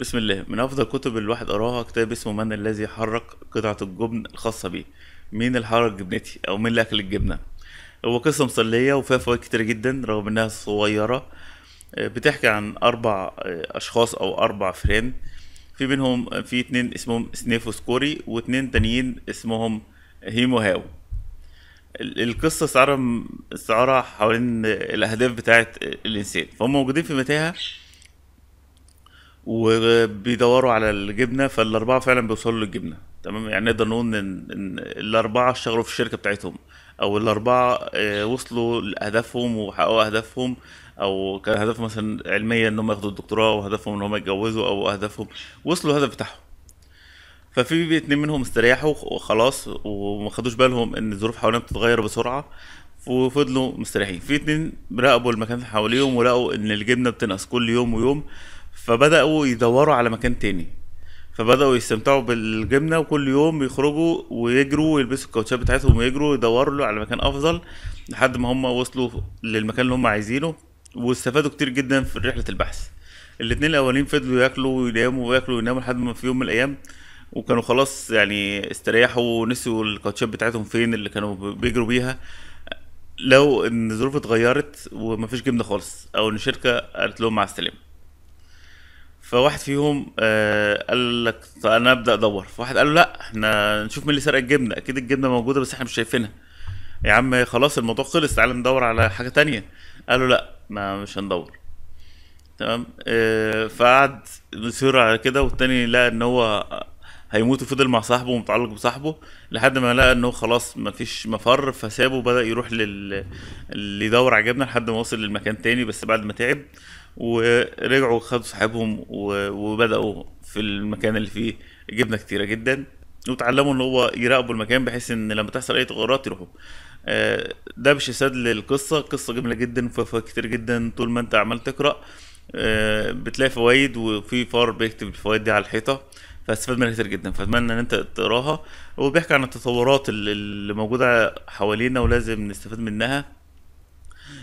بسم الله من افضل كتب الواحد قراها كتاب اسمه من الذي حرك قطعه الجبن الخاصه بيه مين اللي حرك جبنتي او مين اللي اكل الجبنه هو قصه مسليه وفيها فوائد كتير جدا رغم انها صغيره آه، بتحكي عن اربع آه، اشخاص او اربع فران في بينهم آه، في اتنين اسمهم سنيفوسكوري واتنين تانيين اسمهم هيمو هاو القصة سعرها حوالين الأهداف بتاعة الإنسان فهم موجودين في متاهة وبيدوروا على الجبنه فالاربعه فعلا بيوصلوا للجبنه تمام يعني نقدر نقول ان الاربعه اشتغلوا في الشركه بتاعتهم او الاربعه آه، وصلوا لاهدافهم وحققوا اهدافهم او كان هدفهم مثلا علميا ان هم ياخدوا الدكتوراه وهدفهم ان هم يتجوزوا او اهدافهم وصلوا الهدف بتاعهم ففي اتنين منهم استريحوا وخلاص وما خدوش بالهم ان الظروف حواليهم بتتغير بسرعه وفضلوا مستريحين في اتنين راقبوا المكان اللي حواليهم ولقوا ان الجبنه بتنقص كل يوم ويوم فبداوا يدوروا على مكان تاني فبداوا يستمتعوا بالجبنه وكل يوم يخرجوا ويجروا ويلبسوا الكوتشات بتاعتهم ويجروا يدوروا له على مكان افضل لحد ما هم وصلوا للمكان اللي هم عايزينه واستفادوا كتير جدا في رحله البحث الاثنين الاولين فضلوا ياكلوا ويناموا وياكلوا ويناموا لحد ما في يوم من الايام وكانوا خلاص يعني استريحوا ونسوا الكوتشات بتاعتهم فين اللي كانوا بيجروا بيها لو ان الظروف اتغيرت ومفيش جبنه خالص او ان الشركه قالت لهم مع السلامه فواحد فيهم آه قال لك انا ابدا ادور فواحد قال له لا احنا نشوف مين اللي سرق الجبنه اكيد الجبنه موجوده بس احنا مش شايفينها يا عم خلاص الموضوع خلص تعالى ندور على حاجه تانية قالوا لا ما مش هندور تمام آه فقعد يصير على كده والتاني لقى ان هو هيموت وفضل مع صاحبه ومتعلق بصاحبه لحد ما لقى انه خلاص مفيش مفر فسابه بدا يروح لل اللي يدور على جبنه لحد ما وصل للمكان تاني بس بعد ما تعب ورجعوا خدوا صاحبهم وبداوا في المكان اللي فيه جبنه كتيره جدا وتعلموا ان هو يراقبوا المكان بحيث ان لما تحصل اي تغيرات يروحوا آه، ده مش سد للقصه قصه جميله جدا وفيها فوائد كتير جدا طول ما انت عمال تقرا آه، بتلاقي فوائد وفي فار بيكتب الفوائد دي على الحيطه فاستفاد منها كتير جدا فاتمنى ان انت تقراها هو بيحكي عن التطورات اللي موجوده حوالينا ولازم نستفاد منها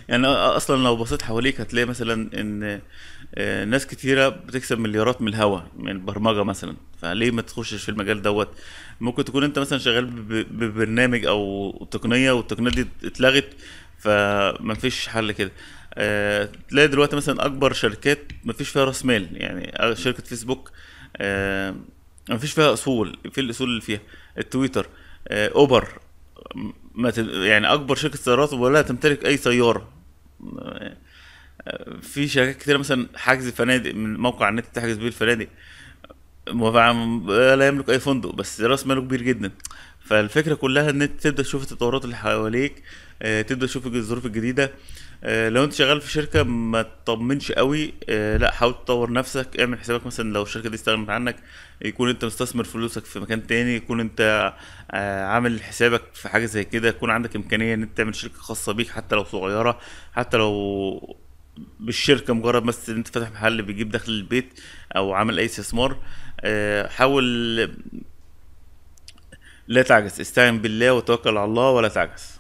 يعني اصلا لو بصيت حواليك هتلاقي مثلا ان آه، ناس كتيره بتكسب مليارات من الهوا من البرمجه مثلا فليه ما تخشش في المجال دوت ممكن تكون انت مثلا شغال ببرنامج او تقنيه والتقنيه دي اتلغت فما فيش حل كده آه، تلاقي دلوقتي مثلا اكبر شركات ما فيش فيها راس مال يعني شركه فيسبوك آه، ما فيش فيها اصول في الاصول اللي فيها التويتر اوبر ما ت... يعني اكبر شركه سيارات ولا تمتلك اي سياره في شركات كتير مثلا حجز فنادق من موقع النت تحجز بيه الفنادق لا يملك اي فندق بس راس ماله كبير جدا فالفكره كلها ان انت تبدا تشوف التطورات اللي حواليك آه، تبدا تشوف الظروف الجديده آه، لو انت شغال في شركه ما تطمنش قوي آه، لا حاول تطور نفسك اعمل حسابك مثلا لو الشركه دي استغنت عنك يكون انت مستثمر فلوسك في مكان تاني يكون انت آه، عامل حسابك في حاجه زي كده يكون عندك امكانيه ان انت تعمل شركه خاصه بيك حتى لو صغيره حتى لو بالشركه مجرد بس انت فاتح محل بيجيب دخل البيت او عامل اي استثمار حاول لا تعجز استعن بالله وتوكل على الله ولا تعجز